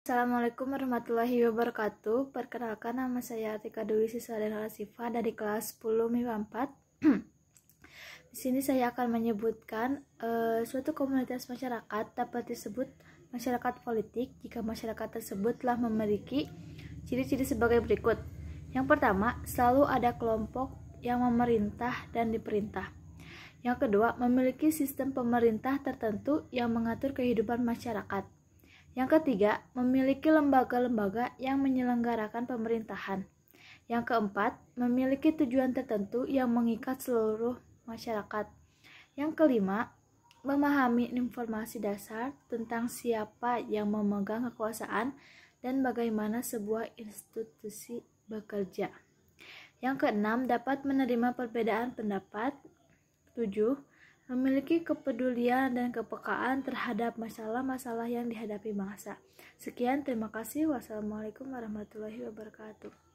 Assalamualaikum warahmatullahi wabarakatuh. Perkenalkan nama saya Atika Dewi Siswaden Sifa dari kelas 10 MIPA 4. Di sini saya akan menyebutkan uh, suatu komunitas masyarakat dapat disebut masyarakat politik jika masyarakat tersebut telah memiliki ciri-ciri sebagai berikut. Yang pertama, selalu ada kelompok yang memerintah dan diperintah. Yang kedua, memiliki sistem pemerintah tertentu yang mengatur kehidupan masyarakat. Yang ketiga, memiliki lembaga-lembaga yang menyelenggarakan pemerintahan. Yang keempat, memiliki tujuan tertentu yang mengikat seluruh masyarakat. Yang kelima, memahami informasi dasar tentang siapa yang memegang kekuasaan dan bagaimana sebuah institusi bekerja. Yang keenam, dapat menerima perbedaan pendapat. Tujuh, memiliki kepedulian dan kepekaan terhadap masalah-masalah yang dihadapi bangsa. Sekian, terima kasih. Wassalamualaikum warahmatullahi wabarakatuh.